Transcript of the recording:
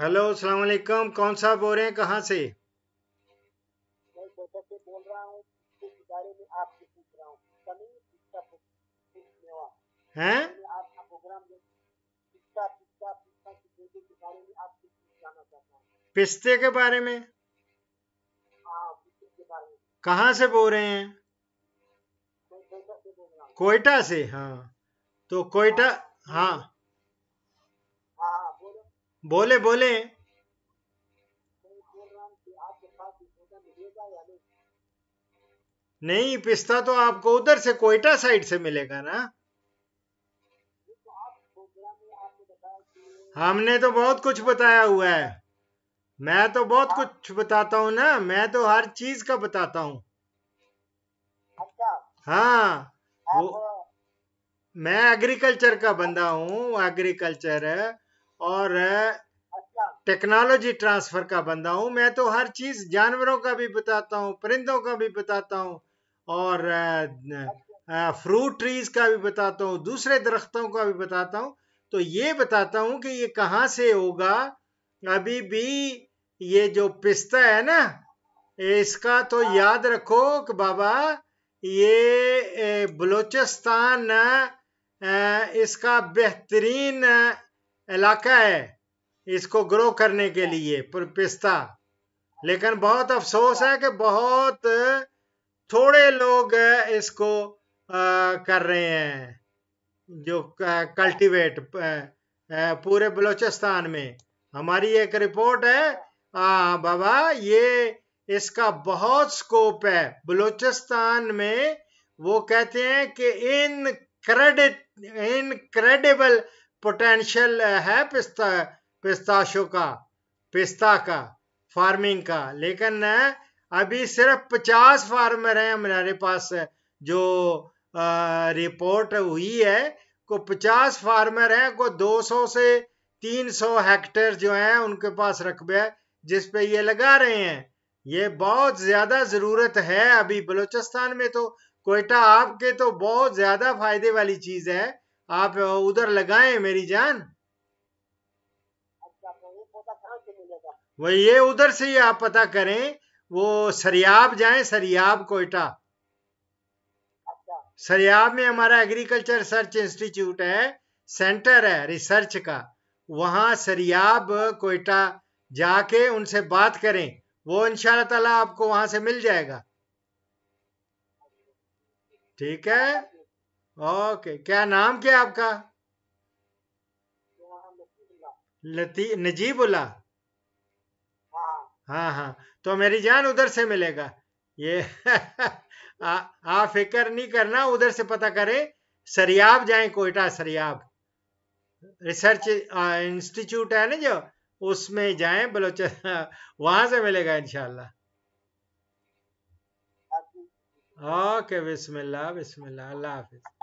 Hello सलाम कौन सा बोल रहे हैं कहाँ से पिस्ते के बारे में हाँ, कहा से बोल रहे हैं कोयटा से हाँ तो कोयटा हाँ, हाँ। बोले बोले नहीं पिस्ता तो आपको उधर से कोयटा साइड से मिलेगा ना हमने तो बहुत कुछ बताया हुआ है मैं तो बहुत कुछ बताता हूँ ना मैं तो हर चीज का बताता हूँ अच्छा हाँ वो, मैं एग्रीकल्चर का बंदा हूँ एग्रीकल्चर है और टेक्नोलॉजी अच्छा। ट्रांसफर का बंदा हूँ मैं तो हर चीज जानवरों का भी बताता हूँ परिंदों का भी बताता हूँ और फ्रूट ट्रीज का भी बताता हूँ दूसरे दरख्तों का भी बताता हूँ तो ये बताता हूँ कि ये कहाँ से होगा अभी भी ये जो पिस्ता है ना इसका तो हाँ। याद रखो कि बाबा ये बलूचिस्तान इसका बेहतरीन इलाका है इसको ग्रो करने के लिए पिस्ता लेकिन बहुत अफसोस है कि बहुत थोड़े लोग इसको आ, कर रहे हैं जो कल्टीवेट पूरे बलूचिस्तान में हमारी एक रिपोर्ट है आ, बाबा ये इसका बहुत स्कोप है बलूचिस्तान में वो कहते हैं कि in credit incredible potential uh, है पिस्ता पिस्ताशो का पिस्ता का फार्मिंग का लेकिन uh, अभी सिर्फ पचास फार्मर हैं हमारे पास जो आ, uh, रिपोर्ट हुई है को पचास फार्मर हैं को 200 से 300 हेक्टेयर जो हैं उनके पास रकबे है जिस पे ये लगा रहे हैं ये बहुत ज्यादा जरूरत है अभी बलूचिस्तान में तो कोयटा आपके तो बहुत ज्यादा फायदे वाली चीज है आप उधर लगाए मेरी जान अच्छा, तो वही ये उधर से ही आप पता करें वो सरियाब जाए सरियाब कोयटा अच्छा। सरियाब में हमारा एग्रीकल्चर सर्च इंस्टीट्यूट है सेंटर है रिसर्च का वहां सरियाब कोयटा जाके उनसे बात करें वो इन ताला आपको वहां से मिल जाएगा ठीक है ओके क्या नाम क्या आपका लती बोला हाँ।, हाँ हाँ तो मेरी जान उधर से मिलेगा ये आप फिक्र नहीं करना उधर से पता करें सरियाब जाए कोयटा सरियाब रिसर्च इंस्टीट्यूट है ना जो उसमें जाए बलोच वहां से मिलेगा इनशाला ओके बिस्मिल्लाह बिस्मिल्लाह अल्लाह हाफिज